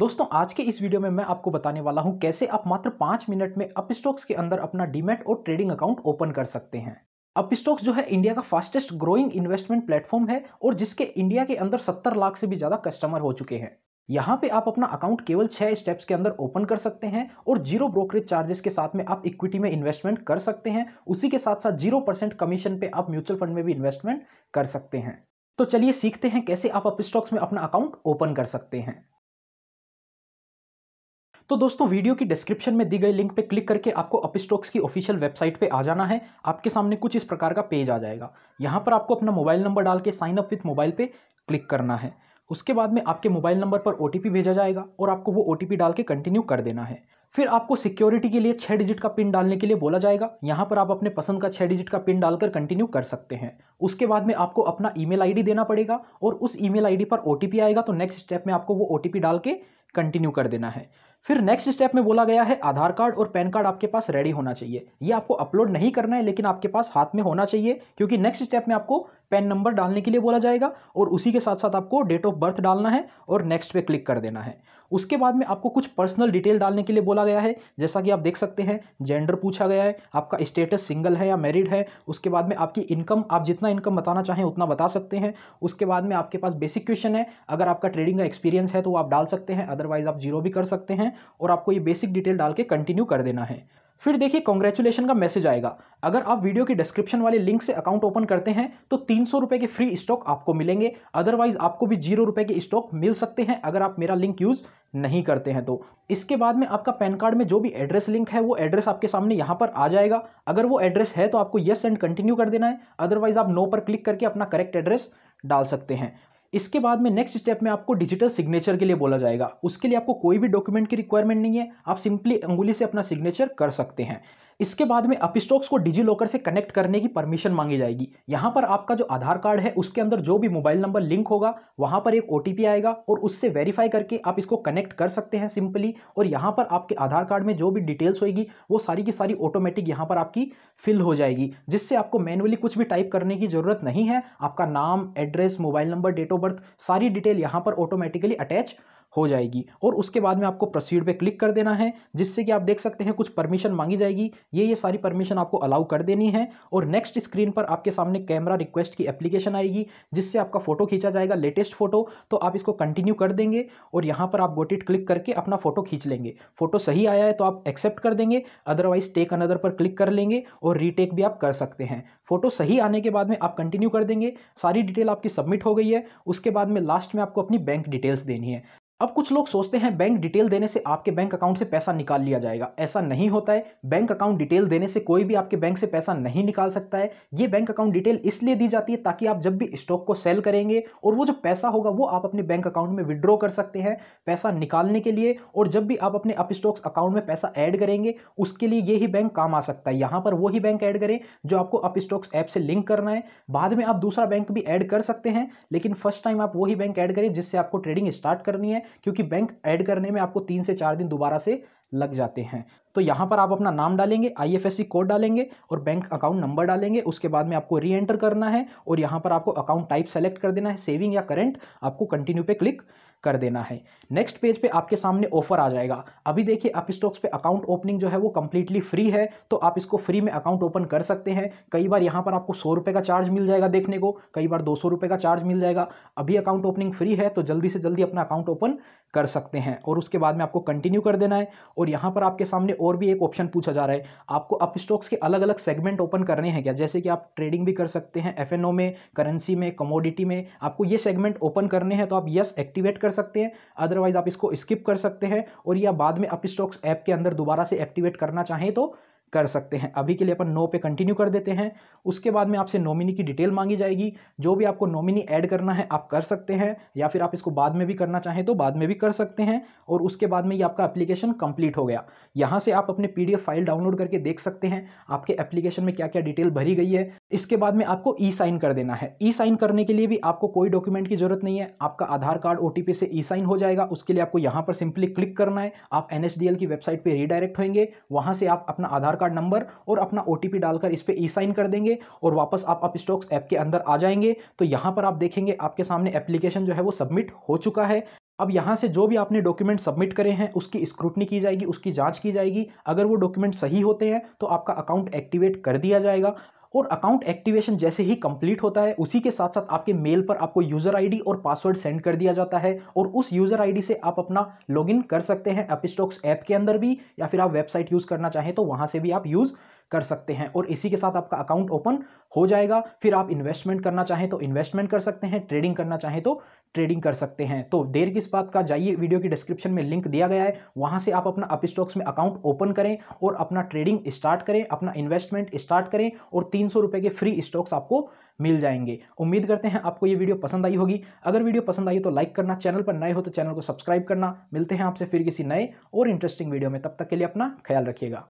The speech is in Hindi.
दोस्तों आज के इस वीडियो में मैं आपको बताने वाला हूं कैसे आप मात्र पांच मिनट में अपस्टॉक्स के अंदर अपना डीमेट और ट्रेडिंग अकाउंट ओपन कर सकते हैं अपस्टॉक्स जो है इंडिया का फास्टेस्ट ग्रोइंग इन्वेस्टमेंट प्लेटफॉर्म है और जिसके इंडिया के अंदर सत्तर लाख से भी ज़्यादा कस्टमर हो चुके हैं यहाँ पे आप अपना अकाउंट केवल छह स्टेप्स के अंदर ओपन कर सकते हैं और जीरो ब्रोकरेज चार्जेस के साथ में आप इक्विटी में इन्वेस्टमेंट कर सकते हैं उसी के साथ साथ जीरो परसेंट कमीशन पे आप म्यूचुअल फंड में भी इन्वेस्टमेंट कर सकते हैं तो चलिए सीखते हैं कैसे आप अपस्टॉक्स में अपना अकाउंट ओपन कर सकते हैं तो दोस्तों वीडियो की डिस्क्रिप्शन में दी गई लिंक पे क्लिक करके आपको अपस्टॉक्स की ऑफिशियल वेबसाइट पे आ जाना है आपके सामने कुछ इस प्रकार का पेज आ जाएगा यहाँ पर आपको अपना मोबाइल नंबर डाल के साइन अप विथ मोबाइल पे क्लिक करना है उसके बाद में आपके मोबाइल नंबर पर ओ भेजा जाएगा और आपको वो ओ डाल के कंटिन्यू कर देना है फिर आपको सिक्योरिटी के लिए छः डिजिट का पिन डालने के लिए बोला जाएगा यहाँ पर आप अपने पसंद का छः डिजिट का पिन डालकर कंटिन्यू कर सकते हैं उसके बाद में आपको अपना ईमेल आईडी देना पड़ेगा और उस ईमेल आईडी पर ओ आएगा तो नेक्स्ट स्टेप में आपको वो ओ डाल के कंटिन्यू कर देना है फिर नेक्स्ट स्टेप में बोला गया है आधार कार्ड और पैन कार्ड आपके पास रेडी होना चाहिए ये आपको अपलोड नहीं करना है लेकिन आपके पास हाथ में होना चाहिए क्योंकि नेक्स्ट स्टेप में आपको पैन नंबर डालने के लिए बोला जाएगा और उसी के साथ साथ आपको डेट ऑफ बर्थ डालना है और नेक्स्ट पे क्लिक कर देना है उसके बाद में आपको कुछ पर्सनल डिटेल डालने के लिए बोला गया है जैसा कि आप देख सकते हैं जेंडर पूछा गया है आपका स्टेटस सिंगल है या मैरिड है उसके बाद में आपकी इनकम आप जितना इनकम बताना चाहें उतना बता सकते हैं उसके बाद में आपके पास बेसिक क्वेश्चन है अगर आपका ट्रेडिंग का एक्सपीरियंस है तो आप डाल सकते हैं अदरवाइज आप जीरो भी कर सकते हैं और आपको ये बेसिक डिटेल डाल के कंटिन्यू कर देना है फिर देखिए कॉन्ग्रेचुलेशन का मैसेज आएगा अगर आप वीडियो के डिस्क्रिप्शन वाले लिंक से अकाउंट ओपन करते हैं तो तीन सौ के फ्री स्टॉक आपको मिलेंगे अदरवाइज आपको भी जीरो रुपये के स्टॉक मिल सकते हैं अगर आप मेरा लिंक यूज़ नहीं करते हैं तो इसके बाद में आपका पैन कार्ड में जो भी एड्रेस लिंक है वो एड्रेस आपके सामने यहाँ पर आ जाएगा अगर वो एड्रेस है तो आपको येस एंड कंटिन्यू कर देना है अदरवाइज आप नो पर क्लिक करके अपना करेक्ट एड्रेस डाल सकते हैं इसके बाद में नेक्स्ट स्टेप में आपको डिजिटल सिग्नेचर के लिए बोला जाएगा उसके लिए आपको कोई भी डॉक्यूमेंट की रिक्वायरमेंट नहीं है आप सिंपली अंगुली से अपना सिग्नेचर कर सकते हैं इसके बाद में अपिस्टॉक्स को डिजी लॉकर से कनेक्ट करने की परमिशन मांगी जाएगी यहाँ पर आपका जो आधार कार्ड है उसके अंदर जो भी मोबाइल नंबर लिंक होगा वहाँ पर एक ओ आएगा और उससे वेरीफाई करके आप इसको कनेक्ट कर सकते हैं सिंपली और यहाँ पर आपके आधार कार्ड में जो भी डिटेल्स होगी वो सारी की सारी ऑटोमेटिक यहाँ पर आपकी फिल हो जाएगी जिससे आपको मैनुअली कुछ भी टाइप करने की ज़रूरत नहीं है आपका नाम address mobile number date of birth सारी डिटेल यहाँ पर ऑटोमेटिकली अटैच हो जाएगी और उसके बाद में आपको प्रोसीड पे क्लिक कर देना है जिससे कि आप देख सकते हैं कुछ परमिशन मांगी जाएगी ये ये सारी परमिशन आपको अलाउ कर देनी है और नेक्स्ट स्क्रीन पर आपके सामने कैमरा रिक्वेस्ट की एप्लीकेशन आएगी जिससे आपका फ़ोटो खींचा जाएगा लेटेस्ट फ़ोटो तो आप इसको कंटिन्यू कर देंगे और यहाँ पर आप गोटिट क्लिक करके अपना फ़ोटो खींच लेंगे फ़ोटो सही आया है तो आप एक्सेप्ट कर देंगे अदरवाइज़ टेक अनदर पर क्लिक कर लेंगे और रीटेक भी आप कर सकते हैं फ़ोटो सही आने के बाद में आप कंटिन्यू कर देंगे सारी डिटेल आपकी सबमिट हो गई है उसके बाद में लास्ट में आपको अपनी बैंक डिटेल्स देनी है अब कुछ लोग सोचते हैं बैंक डिटेल देने से आपके बैंक अकाउंट से पैसा निकाल लिया जाएगा ऐसा नहीं होता है बैंक अकाउंट डिटेल देने से कोई भी आपके बैंक से पैसा नहीं निकाल सकता है ये बैंक अकाउंट डिटेल इसलिए दी जाती है ताकि आप जब भी स्टॉक को सेल करेंगे और वो जो पैसा होगा वो आप अपने बैंक अकाउंट में विड्रॉ कर सकते हैं पैसा निकालने के लिए और जब भी आप अपने अप स्टॉक्स अकाउंट में पैसा ऐड करेंगे उसके लिए ये ही बैंक काम आ सकता है यहाँ पर वो ही बैंक ऐड करें जो आपको अप स्टॉक्स ऐप से लिंक करना है बाद में आप दूसरा बैंक भी ऐड कर सकते हैं लेकिन फर्स्ट टाइम आप वही बैंक ऐड करें जिससे आपको ट्रेडिंग स्टार्ट करनी है क्योंकि बैंक ऐड करने में आपको तीन से चार दिन दोबारा से लग जाते हैं तो यहाँ पर आप अपना नाम डालेंगे आई कोड डालेंगे और बैंक अकाउंट नंबर डालेंगे उसके बाद में आपको री एंटर करना है और यहाँ पर आपको अकाउंट टाइप सेलेक्ट कर देना है सेविंग या करेंट आपको कंटिन्यू पे क्लिक कर देना है नेक्स्ट पेज पे आपके सामने ऑफर आ जाएगा अभी देखिए आप स्टॉक्स पे अकाउंट ओपनिंग जो है वो कम्प्लीटली फ्री है तो आप इसको फ्री में अकाउंट ओपन कर सकते हैं कई बार यहाँ पर आपको सौ रुपये का चार्ज मिल जाएगा देखने को कई बार दो सौ रुपये का चार्ज मिल जाएगा अभी अकाउंट ओपनिंग फ्री है तो जल्दी से जल्दी अपना अकाउंट ओपन कर सकते हैं और उसके बाद में आपको कंटिन्यू कर देना है और यहाँ पर आपके सामने और भी एक ऑप्शन पूछा जा रहा है आपको अप स्टॉक्स के अलग अलग सेगमेंट ओपन करने हैं क्या जैसे कि आप ट्रेडिंग भी कर सकते हैं एफ में करेंसी में कमोडिटी में आपको ये सेगमेंट ओपन करने हैं तो आप यस एक्टिवेट कर सकते हैं अदरवाइज आप इसको स्किप कर सकते हैं और या बाद में अप स्टॉक्स ऐप के अंदर दोबारा से एक्टिवेट करना चाहें तो कर सकते हैं अभी के लिए अपन नो पे कंटिन्यू कर देते हैं उसके बाद में आपसे नॉमिनी की डिटेल मांगी जाएगी जो भी आपको नॉमिनी ऐड करना है आप कर सकते हैं या फिर आप इसको बाद में भी करना चाहें तो बाद में भी कर सकते हैं और उसके बाद में ये आपका एप्लीकेशन कंप्लीट हो गया यहाँ से आप अपने पी फाइल डाउनलोड करके देख सकते हैं आपके एप्लीकेशन में क्या क्या डिटेल भरी गई है इसके बाद में आपको ई साइन कर देना है ई साइन करने के लिए भी आपको कोई डॉक्यूमेंट की जरूरत नहीं है आपका आधार कार्ड ओ से ई साइन हो जाएगा उसके लिए आपको यहाँ पर सिंपली क्लिक करना है आप एन की वेबसाइट पर रीडायरेक्ट होंगे वहाँ से आप अपना आधार कार्ड नंबर और अपना ओ डालकर इस पर ई साइन कर देंगे और वापस आप अप स्टॉक्स ऐप के अंदर आ जाएंगे तो यहाँ पर आप देखेंगे आपके सामने एप्लीकेशन जो है वो सबमिट हो चुका है अब यहाँ से जो भी आपने डॉक्यूमेंट सबमिट करे हैं उसकी स्क्रूटनी की जाएगी उसकी जांच की जाएगी अगर वो डॉक्यूमेंट सही होते हैं तो आपका अकाउंट एक्टिवेट कर दिया जाएगा और अकाउंट एक्टिवेशन जैसे ही कंप्लीट होता है उसी के साथ साथ आपके मेल पर आपको यूज़र आईडी और पासवर्ड सेंड कर दिया जाता है और उस यूज़र आईडी से आप अपना लॉगिन कर सकते हैं अपस्टॉक्स ऐप के अंदर भी या फिर आप वेबसाइट यूज़ करना चाहें तो वहाँ से भी आप यूज़ कर सकते हैं और इसी के साथ आपका अकाउंट ओपन हो जाएगा फिर आप इन्वेस्टमेंट करना चाहें तो इन्वेस्टमेंट कर सकते हैं ट्रेडिंग करना चाहें तो ट्रेडिंग कर सकते हैं तो देर किस बात का जाइए वीडियो की डिस्क्रिप्शन में लिंक दिया गया है वहाँ से आप अपना अप स्टॉक्स में अकाउंट ओपन करें और अपना ट्रेडिंग स्टार्ट करें अपना इन्वेस्टमेंट स्टार्ट करें और तीन सौ के फ्री स्टॉक्स आपको मिल जाएंगे उम्मीद करते हैं आपको ये वीडियो पसंद आई होगी अगर वीडियो पसंद आई तो लाइक करना चैनल पर नए हो तो चैनल को सब्सक्राइब करना मिलते हैं आपसे फिर किसी नए और इंटरेस्टिंग वीडियो में तब तक के लिए अपना ख्याल रखिएगा